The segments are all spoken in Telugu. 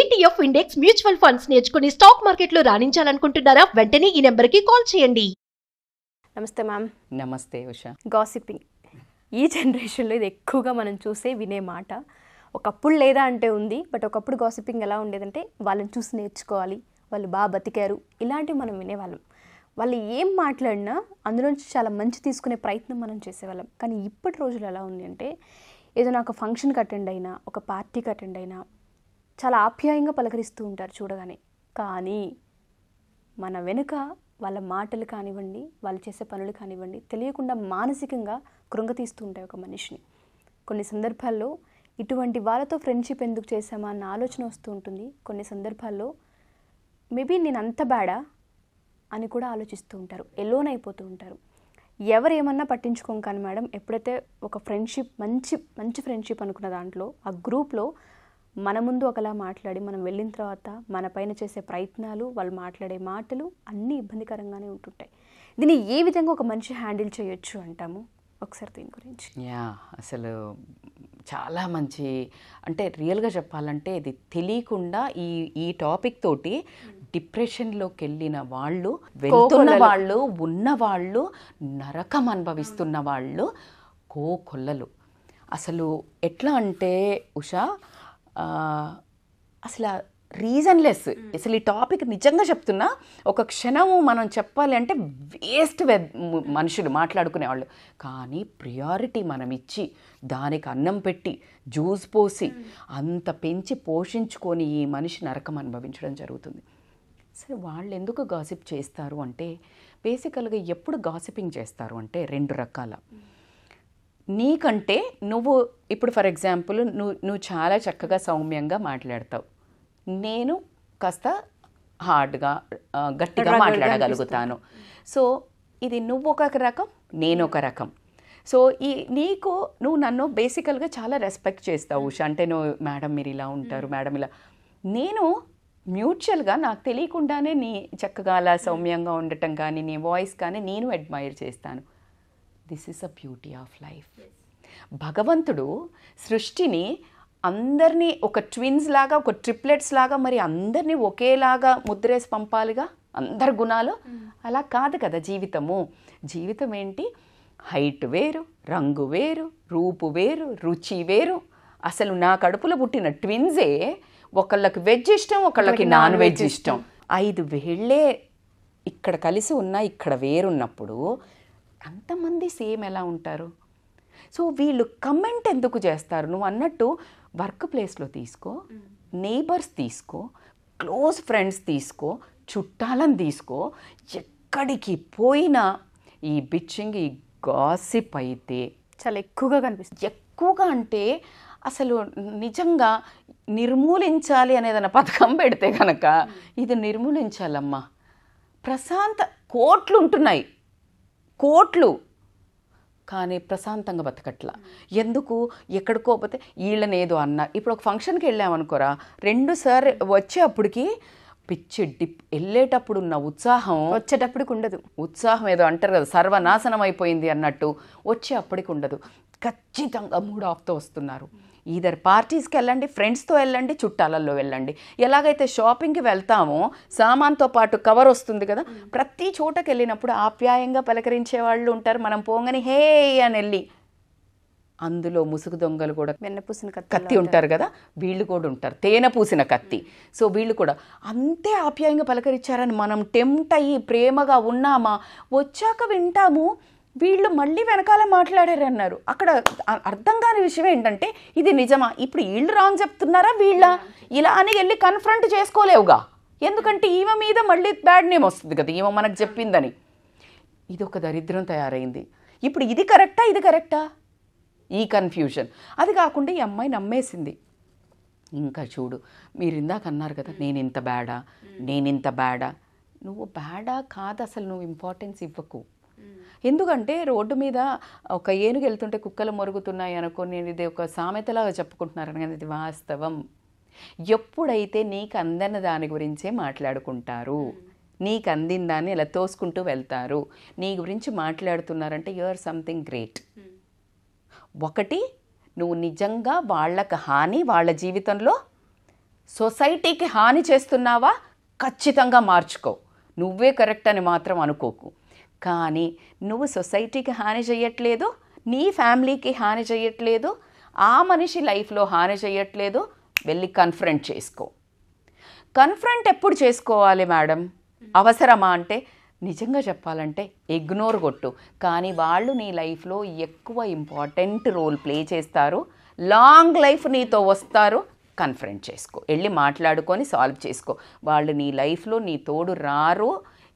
ఈటీఎఫ్ ఇండెక్స్ మ్యూచువల్ ఫండ్స్ నేర్చుకుని స్టాక్ మార్కెట్లో రాణించాలనుకుంటున్నారా వెంటనే ఈ నెంబర్కి కాల్ చేయండి నమస్తే మ్యామ్ నమస్తే ఉష గాసిపింగ్ ఈ జనరేషన్లో ఇది ఎక్కువగా మనం చూసే వినే మాట ఒకప్పుడు లేదా అంటే ఉంది బట్ ఒకప్పుడు గాసిపింగ్ ఎలా ఉండేదంటే వాళ్ళని చూసి నేర్చుకోవాలి వాళ్ళు బాగా బతికారు ఇలాంటివి మనం వినేవాళ్ళం వాళ్ళు ఏం మాట్లాడినా అందులోంచి చాలా మంచి తీసుకునే ప్రయత్నం మనం చేసేవాళ్ళం కానీ ఇప్పటి రోజులు ఎలా ఉంది అంటే ఏదైనా ఒక ఫంక్షన్కి అటెండ్ అయినా ఒక పార్టీకి అటెండ్ అయినా చాలా ఆప్యాయంగా పలకరిస్తూ ఉంటారు చూడగానే కానీ మన వెనుక వాళ్ళ మాటలు కానివ్వండి వాళ్ళు చేసే పనులు కానివ్వండి తెలియకుండా మానసికంగా కృంగతీస్తూ ఉంటాయి ఒక మనిషిని కొన్ని సందర్భాల్లో ఇటువంటి వాళ్ళతో ఫ్రెండ్షిప్ ఎందుకు చేసామా అన్న ఆలోచన వస్తూ ఉంటుంది కొన్ని సందర్భాల్లో మేబీ నేను అంత బ్యాడా అని కూడా ఆలోచిస్తూ ఉంటారు ఎలోన్ అయిపోతూ ఉంటారు ఎవరు ఏమన్నా పట్టించుకోం కానీ మేడం ఎప్పుడైతే ఒక ఫ్రెండ్షిప్ మంచి మంచి ఫ్రెండ్షిప్ అనుకున్న దాంట్లో ఆ గ్రూప్లో మన ముందు ఒకలా మాట్లాడి మనం వెళ్ళిన తర్వాత మన పైన చేసే ప్రయత్నాలు వాళ్ళు మాట్లాడే మాటలు అన్నీ ఇబ్బందికరంగానే ఉంటుంటాయి దీన్ని ఏ విధంగా ఒక మనిషి హ్యాండిల్ చేయొచ్చు అంటాము ఒకసారి దీని గురించి యా అసలు చాలా మంచి అంటే రియల్గా చెప్పాలంటే ఇది తెలియకుండా ఈ ఈ టాపిక్ తోటి డిప్రెషన్లోకి వెళ్ళిన వాళ్ళు వెళ్తున్న వాళ్ళు ఉన్న వాళ్ళు నరకం అనుభవిస్తున్న వాళ్ళు కోకొల్లలు అసలు ఎట్లా అంటే ఉషా అసలు రీజన్లెస్ అసలు ఈ టాపిక్ నిజంగా చెప్తున్నా ఒక క్షణం మనం చెప్పాలి అంటే వేస్ట్ వెబ్ మనుషులు మాట్లాడుకునేవాళ్ళు కానీ ప్రియారిటీ మనం ఇచ్చి దానికి అన్నం పెట్టి జ్యూస్ పోసి అంత పెంచి పోషించుకొని ఈ మనిషి నరకం అనుభవించడం జరుగుతుంది సరే వాళ్ళు ఎందుకు గాసిప్ చేస్తారు అంటే బేసికల్గా ఎప్పుడు గాసిపింగ్ చేస్తారు అంటే రెండు రకాల నీకంటే నువ్వు ఇప్పుడు ఫర్ ఎగ్జాంపుల్ నువ్వు నువ్వు చాలా చక్కగా సౌమ్యంగా మాట్లాడతావు నేను కాస్త హార్డ్గా గట్టిగా మాట్లాడగలుగుతాను సో ఇది నువ్వు ఒక రకం నేను ఒక రకం సో ఈ నీకు నువ్వు నన్ను బేసికల్గా చాలా రెస్పెక్ట్ చేస్తావు ఉష అంటే నువ్వు మేడం మీరు ఇలా ఉంటారు మేడం ఇలా నేను మ్యూచువల్గా నాకు తెలియకుండానే నీ చక్కగా అలా సౌమ్యంగా ఉండటం కానీ నీ వాయిస్ కానీ నేను అడ్మైర్ చేస్తాను this is a beauty of life భగవంతుడు సృష్టిని అందరినీ ఒక ట్విన్స్ లాగా ఒక ట్రిప్లెట్స్ లాగా మరి అందరినీ ఒకేలాగా ముద్రేసి పంపాలిగా అందరి గుణాలు hmm. అలా కాదు కదా జీవితము జీవితం ఏంటి హైట్ వేరు రంగు వేరు రూపు వేరు రుచి వేరు అసలు నా కడుపులో పుట్టిన ట్విన్సే ఒకళ్ళకి వెజ్ ఇష్టం ఒకళ్ళకి నాన్ వెజ్ ఇష్టం ఐదు వేళ్లే ఇక్కడ కలిసి ఉన్నా ఇక్కడ వేరున్నప్పుడు అంతమంది సేమ్ ఎలా ఉంటారు సో వీళ్ళు కమెంట్ ఎందుకు చేస్తారు నువ్వు అన్నట్టు వర్క్ ప్లేస్లో తీసుకో నేబర్స్ తీసుకో క్లోజ్ ఫ్రెండ్స్ తీసుకో చుట్టాలను తీసుకో ఎక్కడికి పోయినా ఈ బిచ్చింగ్ ఈ గాసిప్ అయితే చాలా ఎక్కువగా కనిపిస్తుంది ఎక్కువగా అంటే అసలు నిజంగా నిర్మూలించాలి అనేదన్న పథకం పెడితే కనుక ఇది నిర్మూలించాలమ్మా ప్రశాంత కోట్లు ఉంటున్నాయి కోట్లు కానీ ప్రశాంతంగా బతకట్ల ఎందుకు ఎక్కడికో పోతే వీళ్ళని ఏదో అన్న ఇప్పుడు ఒక ఫంక్షన్కి వెళ్ళామనుకోరా రెండు సార్ అప్పటికి పిచ్చి డిప్ వెళ్ళేటప్పుడు ఉన్న ఉత్సాహం వచ్చేటప్పటికి ఉండదు ఉత్సాహం ఏదో అంటారు కదా సర్వనాశనం అయిపోయింది అన్నట్టు వచ్చే అప్పటికి ఉండదు ఖచ్చితంగా మూడు ఆఫ్తో వస్తున్నారు ఈధర్ పార్టీస్కి వెళ్ళండి ఫ్రెండ్స్తో వెళ్ళండి చుట్టాలల్లో వెళ్ళండి ఎలాగైతే షాపింగ్కి వెళ్తామో సామాన్తో పాటు కవర్ వస్తుంది కదా ప్రతి చోటకి వెళ్ళినప్పుడు ఆప్యాయంగా పలకరించే వాళ్ళు ఉంటారు మనం పోంగని హే అని వెళ్ళి అందులో ముసుగు దొంగలు కూడా వెన్న పూసిన కత్తి ఉంటారు కదా వీళ్ళు కూడా ఉంటారు తేనె పూసిన కత్తి సో వీళ్ళు కూడా అంతే ఆప్యాయంగా పలకరించారని మనం టెంప్ట్ అయ్యి ప్రేమగా ఉన్నామా వచ్చాక వింటాము వీళ్ళు మళ్ళీ వెనకాల మాట్లాడారన్నారు అక్కడ అర్థం కాని విషయం ఏంటంటే ఇది నిజమా ఇప్పుడు వీళ్ళు రాంగ్ చెప్తున్నారా వీళ్ళ ఇలా అని వెళ్ళి కన్ఫ్రంట్ చేసుకోలేవుగా ఎందుకంటే ఈమె మీద మళ్ళీ బ్యాడ్ నేమ్ వస్తుంది కదా ఈమె మనకు చెప్పిందని ఇది ఒక దరిద్రం తయారైంది ఇప్పుడు ఇది కరెక్టా ఇది కరెక్టా ఈ కన్ఫ్యూజన్ అది కాకుండా ఈ అమ్మాయి నమ్మేసింది ఇంకా చూడు మీరు ఇందాక అన్నారు కదా నేను ఇంత బ్యాడా నేను ఇంత బ్యాడా నువ్వు బ్యాడా కాదు అసలు నువ్వు ఇంపార్టెన్స్ ఇవ్వకు ఎందుకంటే రోడ్డు మీద ఒక ఏనుగు వెళ్తుంటే కుక్కలు మొరుగుతున్నాయి అనుకో నేను ఇది ఒక సామెతలాగా చెప్పుకుంటున్నారని కానీ ఇది వాస్తవం ఎప్పుడైతే నీకు అందన్న దాని గురించే మాట్లాడుకుంటారు నీకు అందిన దాన్ని ఇలా తోసుకుంటూ వెళ్తారు నీ గురించి మాట్లాడుతున్నారంటే యు ఆర్ సంథింగ్ గ్రేట్ ఒకటి నువ్వు నిజంగా వాళ్ళకి హాని వాళ్ళ జీవితంలో సొసైటీకి హాని చేస్తున్నావా ఖచ్చితంగా మార్చుకో నువ్వే కరెక్ట్ అని మాత్రం అనుకోకు కానీ నువ్వు సొసైటీకి హాని చేయట్లేదు నీ ఫ్యామిలీకి హాని చేయట్లేదు ఆ మనిషి లైఫ్లో హాని చేయట్లేదు వెళ్ళి కన్ఫ్రంట్ చేసుకో కన్ఫ్రంట్ ఎప్పుడు చేసుకోవాలి మేడం అవసరమా అంటే నిజంగా చెప్పాలంటే ఇగ్నోర్ కొట్టు కానీ వాళ్ళు నీ లైఫ్లో ఎక్కువ ఇంపార్టెంట్ రోల్ ప్లే చేస్తారు లాంగ్ లైఫ్ నీతో వస్తారు కన్ఫరెంట్ చేసుకో వెళ్ళి మాట్లాడుకొని సాల్వ్ చేసుకో వాళ్ళు నీ లైఫ్లో నీ తోడు రారు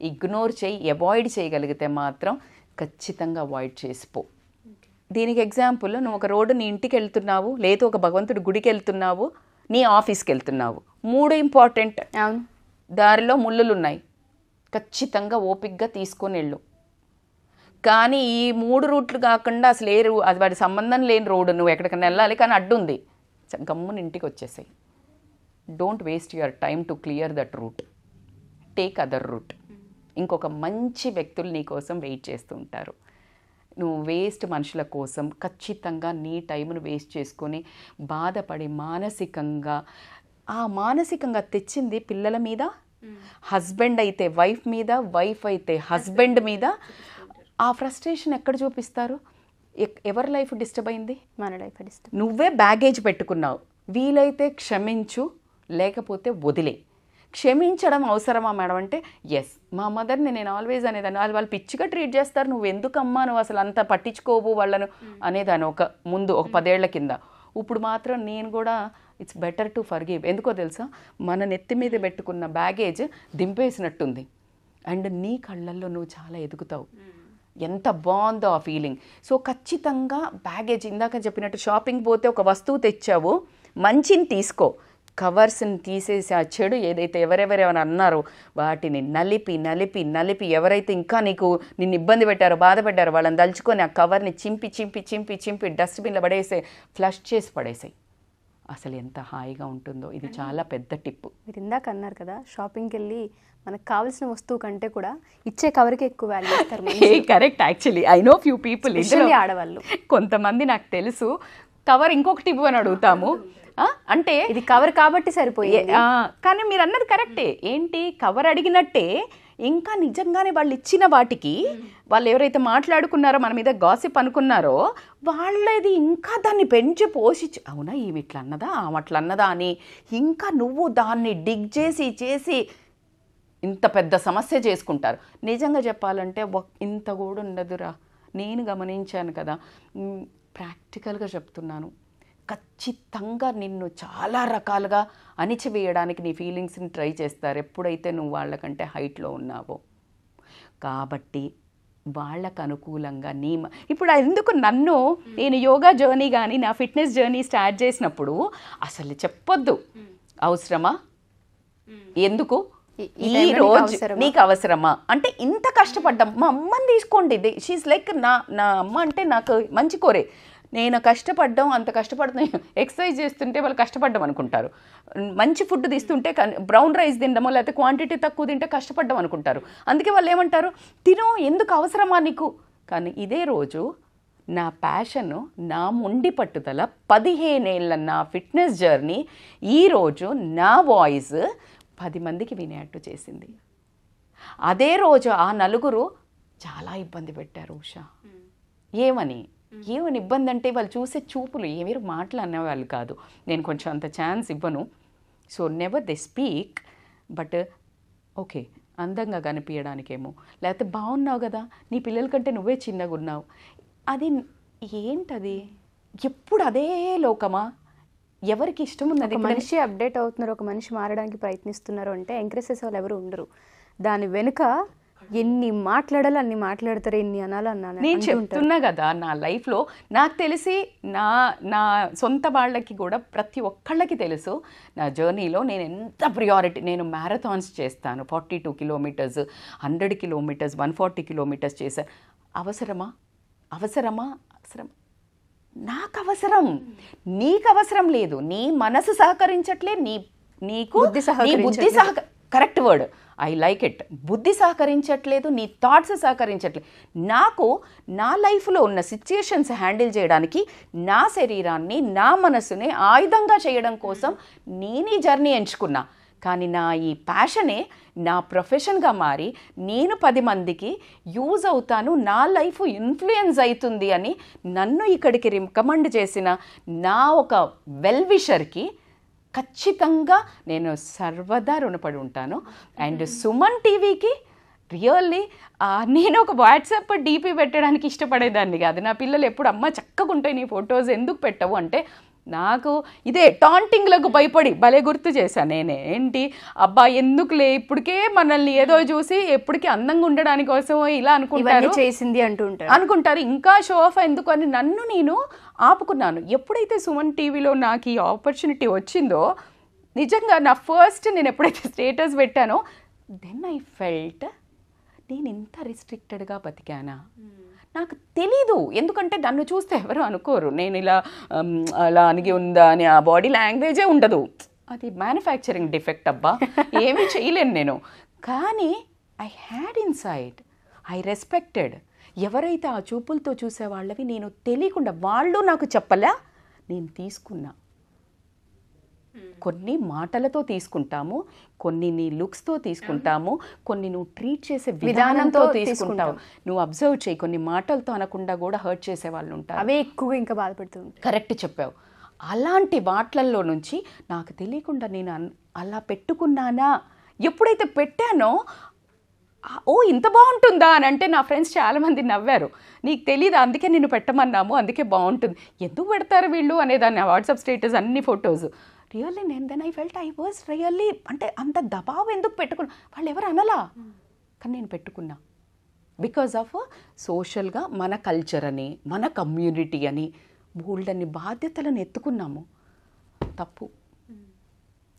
ఇగ్నోర్ చేయి అవాయిడ్ చేయగలిగితే మాత్రం ఖచ్చితంగా అవాయిడ్ చేసిపో దీనికి ఎగ్జాంపుల్ నువ్వు ఒక రోడ్డు నీ ఇంటికి వెళ్తున్నావు లేదు ఒక భగవంతుడి గుడికి వెళ్తున్నావు నీ ఆఫీస్కి వెళ్తున్నావు మూడు ఇంపార్టెంట్ దారిలో ముళ్ళులు ఉన్నాయి ఖచ్చితంగా ఓపిక్గా తీసుకొని వెళ్ళు కానీ ఈ మూడు రూట్లు కాకుండా అసలు ఏ అది వాడి సంబంధం లేని రోడ్డు నువ్వు ఎక్కడికైనా వెళ్ళాలి కానీ అడ్డుంది గమ్మున ఇంటికి వచ్చేసాయి don't waste your time to clear that route take other route ఇంకొక మంచి వ్యక్తులు నీ కోసం వెయిట్ చేస్తూ ఉంటారు నువ్వు వేస్ట్ మనుషుల కోసం ఖచ్చితంగా నీ టైంను వేస్ట్ చేసుకొని బాధపడి మానసికంగా ఆ మానసికంగా తెచ్చింది పిల్లల మీద హస్బెండ్ అయితే వైఫ్ మీద వైఫ్ అయితే హస్బెండ్ మీద ఆ ఫ్రస్ట్రేషన్ ఎక్కడ చూపిస్తారు ఎవరి లైఫ్ డిస్టర్బ్ అయింది మన లైఫ్ డిస్టర్బ్ నువ్వే బ్యాగేజ్ పెట్టుకున్నావు వీలైతే క్షమించు లేకపోతే వదిలే క్షమించడం అవసరమా మేడం అంటే ఎస్ మా మదర్ని నేను ఆల్వేజ్ అనేదాన్ని వాళ్ళు వాళ్ళు పిచ్చిగా ట్రీట్ చేస్తారు నువ్వు ఎందుకమ్మా నువ్వు అసలు అంత పట్టించుకోవు వాళ్ళను hmm. అనేదాన్ని ఒక ముందు ఒక hmm. పదేళ్ల కింద ఇప్పుడు మాత్రం నేను కూడా ఇట్స్ బెటర్ టు గివ్ ఎందుకో తెలుసా మన నెత్తి మీద hmm. పెట్టుకున్న బ్యాగేజ్ దింపేసినట్టుంది అండ్ నీ కళ్ళల్లో నువ్వు చాలా ఎదుగుతావు ఎంత బాగుందో ఆ ఫీలింగ్ సో ఖచ్చితంగా బ్యాగేజ్ ఇందాక చెప్పినట్టు షాపింగ్ పోతే ఒక వస్తువు తెచ్చావు మంచిని తీసుకో కవర్స్ని తీసేసి ఆ చెడు ఏదైతే ఎవరెవరేమైనా అన్నారో వాటిని నలిపి నలిపి నలిపి ఎవరైతే ఇంకా నీకు నిన్ను ఇబ్బంది పెట్టారో బాధపెట్టారో వాళ్ళని దలుచుకొని ఆ కవర్ని చింపి చింపి చింపి చింపి డస్ట్బిన్లో పడేసే ఫ్లష్ చేసి పడేసాయి అసలు ఎంత హాయిగా ఉంటుందో ఇది చాలా పెద్ద టిప్పు మీరు ఇందాక అన్నారు కదా షాపింగ్కి వెళ్ళి మనకు కావాల్సిన వస్తువు కంటే కూడా ఇచ్చే కవర్కి ఎక్కువ వాల్యూ ఇస్తారు correct actually I know few people ఆడవాళ్ళు కొంతమంది నాకు తెలుసు కవర్ ఇంకొక టిప్పు అని అడుగుతాము అంటే ఇది కవర్ కాబట్టి సరిపోయే కానీ మీరు అన్నది కరెక్టే ఏంటి కవర్ అడిగినట్టే ఇంకా నిజంగానే వాళ్ళు ఇచ్చిన వాటికి వాళ్ళు ఎవరైతే మాట్లాడుకున్నారో మన మీద గాసిప్ అనుకున్నారో వాళ్ళది ఇంకా దాన్ని పెంచి పోషించి అవునా ఈ ఇట్లా అన్నదా ఆమె అట్లా అన్నదా అని ఇంకా నువ్వు దాన్ని డిగ్ చేసి చేసి ఇంత పెద్ద సమస్య చేసుకుంటారు నిజంగా చెప్పాలంటే ఇంత కూడా ఉండదురా నేను గమనించాను కదా ప్రాక్టికల్గా చెప్తున్నాను ఖచ్చితంగా నిన్ను చాలా రకాలుగా అణిచివేయడానికి నీ ఫీలింగ్స్ని ట్రై చేస్తారు ఎప్పుడైతే నువ్వు వాళ్ళకంటే హైట్లో ఉన్నావో కాబట్టి వాళ్ళకు అనుకూలంగా నీ ఇప్పుడు ఎందుకు నన్ను నేను యోగా జర్నీ కానీ నా ఫిట్నెస్ జర్నీ స్టార్ట్ చేసినప్పుడు అసలు చెప్పొద్దు అవసరమా ఎందుకు ఈ రోజు నీకు అవసరమా అంటే ఇంత కష్టపడ్డాం మా అమ్మని తీసుకోండి షీఈ్ లైక్ నా నా అమ్మ అంటే నాకు మంచి కోరే నేను కష్టపడ్డం అంత కష్టపడుతున్నా ఎక్సర్సైజ్ చేస్తుంటే వాళ్ళు కష్టపడ్డం అనుకుంటారు మంచి ఫుడ్ తీస్తుంటే బ్రౌన్ రైస్ తినడం లేకపోతే క్వాంటిటీ తక్కువ తింటే కష్టపడ్డం అనుకుంటారు అందుకే వాళ్ళు ఏమంటారు తిను ఎందుకు అవసరమా నీకు కానీ ఇదే రోజు నా ప్యాషను నా మొండి పట్టుదల పదిహేనేళ్ళ నా ఫిట్నెస్ జర్నీ ఈరోజు నా వాయిస్ పది మందికి వినేట్టు చేసింది అదే రోజు ఆ నలుగురు చాలా ఇబ్బంది పెట్టారు ఉషా ఏమని ఏమని ఇబ్బంది అంటే వాళ్ళు చూసే చూపులు ఏమీరు మాటలు అనేవాళ్ళు కాదు నేను కొంచెం అంత ఛాన్స్ ఇవ్వను so never they speak but okay అందంగా కనిపించడానికేమో లేకపోతే బాగున్నావు కదా నీ పిల్లల కంటే నువ్వే చిన్నగా ఉన్నావు అది ఏంటది ఎప్పుడు అదే లోకమా ఎవరికి ఇష్టం ఉన్నది మనిషి అప్డేట్ అవుతున్నారు ఒక మనిషి మారడానికి ప్రయత్నిస్తున్నారు అంటే ఎంకరేజ్ చేసే వాళ్ళు ఎవరు ఉండరు దాని వెనుక ఎన్ని మాట్లాడాలి అన్ని మాట్లాడతారు ఎన్ని అనాలి అన్నాను నేను చెప్తున్నా కదా నా లైఫ్లో నాకు తెలిసి నా నా సొంత వాళ్ళకి కూడా ప్రతి ఒక్కళ్ళకి తెలుసు నా జర్నీలో నేను ఎంత ప్రియారిటీ నేను మ్యారథాన్స్ చేస్తాను forty two kilometres hundred kilometres one forty kilometres చేశాను అవసరమా అవసరమా అవసరం నాకు అవసరం నీకు అవసరం లేదు నీ మనసు సహకరించట్లే నీ నీకు బుద్ధి సహకరి బుద్ధి సహక correct word I like it బుద్ధి సహకరించట్లేదు నీ థాట్స్ సహకరించట్లేదు నాకు నా లైఫ్లో ఉన్న సిచ్యుయేషన్స్ హ్యాండిల్ చేయడానికి నా శరీరాన్ని నా మనసుని ఆయుధంగా చేయడం కోసం నేను ఈ జర్నీ ఎంచుకున్నా కానీ నా ఈ ప్యాషనే నా ప్రొఫెషన్గా మారి నేను పది మందికి యూజ్ అవుతాను నా లైఫ్ ఇన్ఫ్లుయెన్స్ అవుతుంది అని నన్ను ఇక్కడికి రికమెండ్ చేసిన నా ఒక వెల్విషర్కి ఖచ్చితంగా నేను సర్వదా రుణపడి ఉంటాను అండ్ సుమన్ టీవీకి రియల్లీ నేను ఒక వాట్సాప్ డీపీ పెట్టడానికి ఇష్టపడేదాన్ని కాదు నా పిల్లలు ఎప్పుడు అమ్మ చక్కగా ఉంటాయి నీ ఫొటోస్ ఎందుకు పెట్టవు అంటే నాకు ఇదే టాంటింగ్లకు భయపడి భలే గుర్తు చేశాను నేనే ఏంటి అబ్బా ఎందుకులే ఇప్పటికే మనల్ని ఏదో చూసి ఎప్పటికీ అందంగా ఉండడానికి కోసం ఇలా అనుకుంటారు చేసింది అంటుంటారు అనుకుంటారు ఇంకా షో ఆఫ్ ఎందుకు అని నన్ను నేను ఆపుకున్నాను ఎప్పుడైతే సుమన్ టీవీలో నాకు ఈ ఆపర్చునిటీ వచ్చిందో నిజంగా నా ఫస్ట్ నేను ఎప్పుడైతే స్టేటస్ పెట్టానో దెన్ ఐ ఫెల్ట్ నేను ఇంత రిస్ట్రిక్టెడ్గా బతికానా hmm. నాకు తెలీదు ఎందుకంటే నన్ను చూస్తే ఎవరు అనుకోరు నేను ఇలా అలా అనిగి ఉందా అని ఆ బాడీ లాంగ్వేజే ఉండదు అది మ్యానుఫ్యాక్చరింగ్ డిఫెక్ట్ అబ్బా ఏమీ చేయలేను నేను కానీ I had in I respected ఎవరైతే ఆ చూపులతో చూసే వాళ్ళవి నేను తెలియకుండా వాళ్ళు నాకు చెప్పలే నేను తీసుకున్నా Hmm. కొన్ని మాటలతో తీసుకుంటాము కొన్ని నీ లుక్స్తో తీసుకుంటాము hmm. కొన్ని నువ్వు ట్రీట్ చేసే విధానంతో తీసుకుంటావు నువ్వు అబ్జర్వ్ చేయి కొన్ని మాటలతో అనకుండా కూడా హర్ట్ చేసే వాళ్ళు ఉంటారు అవే ఎక్కువ ఇంకా బాధపడుతుంది కరెక్ట్ చెప్పావు అలాంటి వాటిలలో నుంచి నాకు తెలియకుండా నేను అలా పెట్టుకున్నానా ఎప్పుడైతే పెట్టానో ఓ ఇంత బాగుంటుందా అని అంటే నా ఫ్రెండ్స్ చాలామంది నవ్వారు నీకు తెలియదు అందుకే నేను పెట్టమన్నాము అందుకే బాగుంటుంది ఎందుకు పెడతారు వీళ్ళు అనేదాన్ని వాట్సాప్ స్టేటస్ అన్ని ఫొటోస్ రియల్లీ నేను then I felt I was really అంటే అంత దబావ్ ఎందుకు పెట్టుకున్నా వాళ్ళు ఎవరు అనలా కానీ నేను పెట్టుకున్నా బికాజ్ ఆఫ్ సోషల్గా మన కల్చర్ అని మన కమ్యూనిటీ అని బోల్డన్ని బాధ్యతలను ఎత్తుకున్నాము తప్పు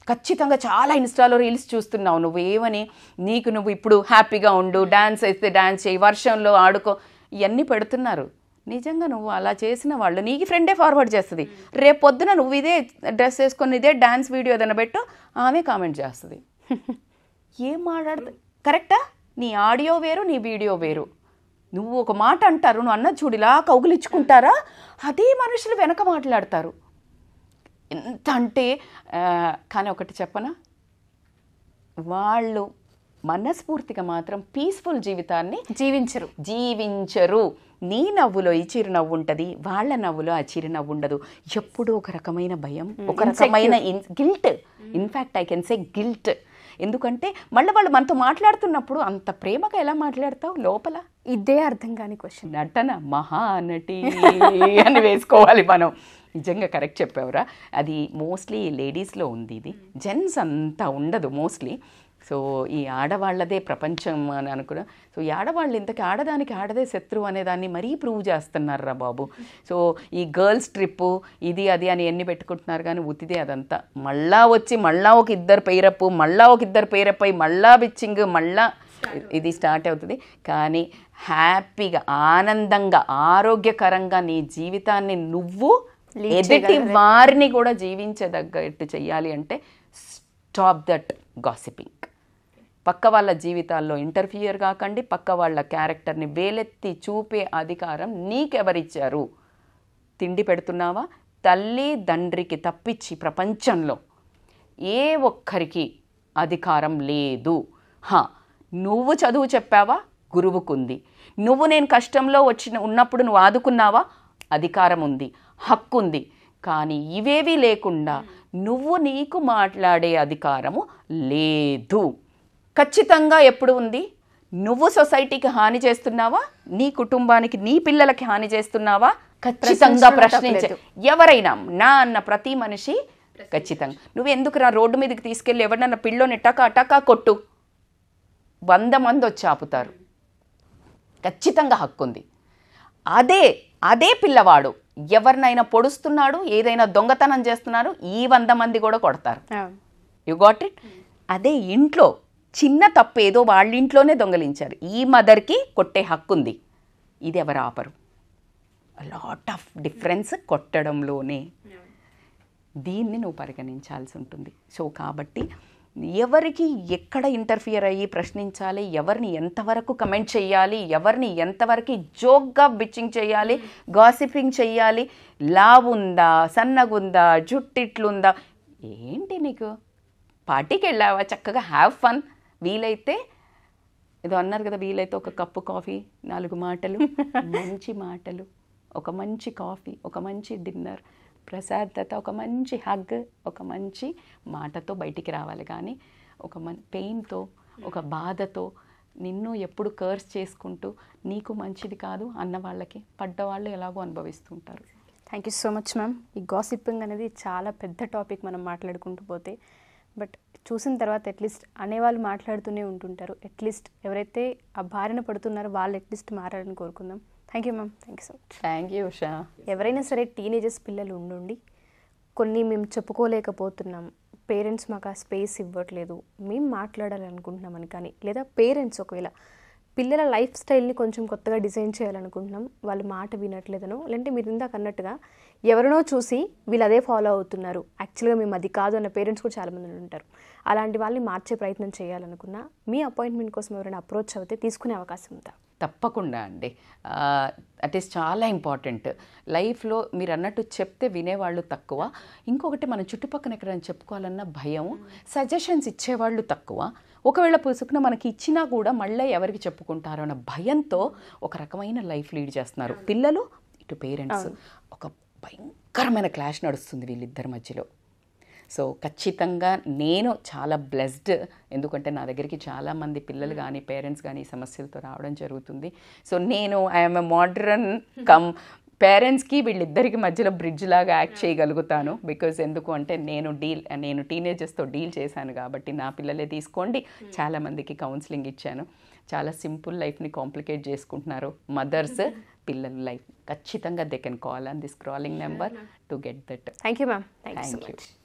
ఖచ్చితంగా చాలా ఇన్స్టాలో రీల్స్ చూస్తున్నావు నువ్వు ఏమని నీకు నువ్వు ఇప్పుడు హ్యాపీగా ఉండు డ్యాన్స్ అయితే డ్యాన్స్ చేయి వర్షంలో ఆడుకో ఇవన్నీ పెడుతున్నారు నిజంగా నువ్వు అలా చేసిన వాళ్ళు నీకు ఫ్రెండే ఫార్వర్డ్ చేస్తుంది రేపు పొద్దున నువ్వు ఇదే డ్రెస్ వేసుకొని ఇదే డ్యాన్స్ వీడియో ఏదైనా పెట్టు ఆమె కామెంట్ చేస్తుంది ఏం మాట్లాడదు కరెక్టా నీ ఆడియో వేరు నీ వీడియో వేరు నువ్వు ఒక మాట అంటారు నువ్వు అన్న చూడిలా కౌగులిచ్చుకుంటారా అదే మనుషులు వెనక మాట్లాడతారు ఎంత అంటే కానీ ఒకటి చెప్పనా వాళ్ళు మనస్ఫూర్తిగా మాత్రం పీస్ఫుల్ జీవితాన్ని జీవించరు జీవించరు నీ నవ్వులో ఈ చిరునవ్వు ఉంటుంది వాళ్ళ నవ్వులో ఆ చిరునవ్వు ఉండదు ఎప్పుడూ ఒక రకమైన భయం ఒక రకమైన guilt in fact I can say guilt ఎందుకంటే మళ్ళీ వాళ్ళు మనతో మాట్లాడుతున్నప్పుడు అంత ప్రేమగా ఎలా మాట్లాడతావు లోపల ఇదే అర్థం కాని క్వశ్చన్ నటన మహానటి అని వేసుకోవాలి మనం నిజంగా కరెక్ట్ చెప్పావురా అది మోస్ట్లీ లేడీస్లో ఉంది ఇది జెంట్స్ అంతా ఉండదు మోస్ట్లీ సో ఈ ఆడవాళ్లదే ప్రపంచం అని అనుకున్నా సో ఈ ఆడవాళ్ళు ఇంతకీ ఆడదానికి ఆడదే శత్రువు అనే దాన్ని మరీ ప్రూవ్ రా బాబు సో ఈ గర్ల్స్ ట్రిప్ ఇది అది అని ఎన్ని పెట్టుకుంటున్నారు కానీ ఉతిదే అదంతా మళ్ళా వచ్చి మళ్ళా ఒక ఇద్దరు పేరప్పు మళ్ళా ఒక ఇద్దరు పేరప్పై మళ్ళా బిచ్చింగ్ మళ్ళా ఇది స్టార్ట్ అవుతుంది కానీ హ్యాపీగా ఆనందంగా ఆరోగ్యకరంగా నీ జీవితాన్ని నువ్వు ఎదుటి వారిని కూడా జీవించదగ్గట్టు చెయ్యాలి అంటే స్టాప్ దట్ గాసిపింగ్ పక్క వాళ్ళ జీవితాల్లో ఇంటర్ఫియర్ కాకండి పక్క వాళ్ళ క్యారెక్టర్ని వేలెత్తి చూపే అధికారం నీకెవరిచ్చారు తిండి పెడుతున్నావా తల్లి తండ్రికి తప్పించి ప్రపంచంలో ఏ ఒక్కరికి అధికారం లేదు హా నువ్వు చదువు చెప్పావా గురువుకుంది నువ్వు నేను కష్టంలో వచ్చిన ఉన్నప్పుడు నువ్వు ఆదుకున్నావా అధికారం ఉంది హక్కు ఉంది కానీ ఇవేవి లేకుండా నువ్వు నీకు మాట్లాడే అధికారము లేదు ఖచ్చితంగా ఎప్పుడు ఉంది నువ్వు సొసైటీకి హాని చేస్తున్నావా నీ కుటుంబానికి నీ పిల్లలకి హాని చేస్తున్నావా ఖచ్చితంగా ప్రశ్నించే ఎవరైనా నా అన్న ప్రతి మనిషి ఖచ్చితంగా నువ్వు ఎందుకు రా రోడ్డు మీదకి తీసుకెళ్ళి ఎవరినన్నా పిల్లోని టకా టకా కొట్టు వంద మంది వచ్చి ఆపుతారు ఖచ్చితంగా హక్కు ఉంది అదే అదే పిల్లవాడు ఎవరినైనా పొడుస్తున్నాడు ఏదైనా దొంగతనం చేస్తున్నారు ఈ వంద మంది కూడా కొడతారు యు గాట్ ఇట్ అదే ఇంట్లో చిన్న తప్పు ఏదో వాళ్ళింట్లోనే దొంగలించారు ఈ మదర్కి కొట్టే హక్కు ఉంది ఇది ఎవరు ఆపరు లాట్ ఆఫ్ డిఫరెన్స్ కొట్టడంలోనే దీన్ని నువ్వు పరిగణించాల్సి ఉంటుంది సో కాబట్టి ఎవరికి ఎక్కడ ఇంటర్ఫియర్ అయ్యి ప్రశ్నించాలి ఎవరిని ఎంతవరకు కమెంట్ చేయాలి ఎవరిని ఎంతవరకు జోక్గా బిచ్చింగ్ చేయాలి గాసిపింగ్ చేయాలి లావుందా సన్నగుందా జుట్టిట్లుందా ఏంటి నీకు పార్టీకి వెళ్ళావా చక్కగా హ్యావ్ ఫన్ వీలైతే ఏదో అన్నారు కదా వీలైతే ఒక కప్పు కాఫీ నాలుగు మాటలు మంచి మాటలు ఒక మంచి కాఫీ ఒక మంచి డిన్నర్ ప్రశాంతత ఒక మంచి హగ్ ఒక మంచి మాటతో బయటికి రావాలి కానీ ఒక మన్ పెయిన్తో ఒక బాధతో నిన్ను ఎప్పుడు కర్స్ చేసుకుంటూ నీకు మంచిది కాదు అన్న వాళ్ళకి పడ్డవాళ్ళు ఎలాగో అనుభవిస్తుంటారు thank you so much ma'am ఈ గాసిప్పింగ్ అనేది చాలా పెద్ద టాపిక్ మనం మాట్లాడుకుంటూ పోతే బట్ చూసిన తర్వాత అట్లీస్ట్ అనేవాళ్ళు మాట్లాడుతూనే ఉంటుంటారు అట్లీస్ట్ ఎవరైతే ఆ భార్యన పడుతున్నారో వాళ్ళు అట్లీస్ట్ మారాలని కోరుకుందాం thank you ma'am thank you so much thank you Usha ఎవరైనా సరే టీనేజర్స్ పిల్లలు ఉండుండి కొన్ని మేము చెప్పుకోలేకపోతున్నాం పేరెంట్స్ మాకు ఆ స్పేస్ ఇవ్వట్లేదు మేము మాట్లాడాలనుకుంటున్నామని కానీ లేదా పేరెంట్స్ ఒకవేళ పిల్లల లైఫ్ స్టైల్ని కొంచెం కొత్తగా డిజైన్ చేయాలనుకుంటున్నాం వాళ్ళు మాట వినట్లేదనో లేదంటే మీరు ఇందాక అన్నట్టుగా ఎవరినో చూసి వీళ్ళు అదే ఫాలో అవుతున్నారు యాక్చువల్గా మేము అది కాదు అన్న పేరెంట్స్ కూడా చాలామంది ఉంటారు అలాంటి వాళ్ళని మార్చే ప్రయత్నం చేయాలనుకున్నా మీ అపాయింట్మెంట్ కోసం ఎవరైనా అప్రోచ్ అయితే తీసుకునే అవకాశం ఉందా తప్పకుండా అండి అట్ ఈస్ చాలా ఇంపార్టెంట్ లైఫ్లో మీరు అన్నట్టు చెప్తే వినేవాళ్ళు తక్కువ ఇంకొకటి మన చుట్టుపక్కన ఎక్కడైనా చెప్పుకోవాలన్న భయం సజెషన్స్ ఇచ్చేవాళ్ళు తక్కువ ఒకవేళ పుసుకున మనకి ఇచ్చినా కూడా మళ్ళీ ఎవరికి చెప్పుకుంటారో అన్న భయంతో ఒక రకమైన లైఫ్ లీడ్ చేస్తున్నారు పిల్లలు ఇటు పేరెంట్స్ ఒక భయంకరమైన క్లాష్ నడుస్తుంది వీళ్ళిద్దరి మధ్యలో సో ఖచ్చితంగా నేను చాలా బ్లెస్డ్ ఎందుకంటే నా దగ్గరికి చాలామంది పిల్లలు కానీ పేరెంట్స్ కానీ సమస్యలతో రావడం జరుగుతుంది సో నేను ఐఎమ్ ఎ మోడ్రన్ కమ్ పేరెంట్స్కి వీళ్ళిద్దరికి మధ్యలో బ్రిడ్జ్ లాగా యాక్ట్ hmm. చేయగలుగుతాను బికాజ్ ఎందుకు అంటే నేను డీల్ నేను టీనేజర్స్తో డీల్ చేశాను కాబట్టి నా పిల్లలే తీసుకోండి hmm. చాలామందికి కౌన్సిలింగ్ ఇచ్చాను చాలా సింపుల్ లైఫ్ని కాంప్లికేట్ చేసుకుంటున్నారు మదర్స్ పిల్లల లైఫ్ ఖచ్చితంగా they can call on this crawling number to get that thank you ma'am thank you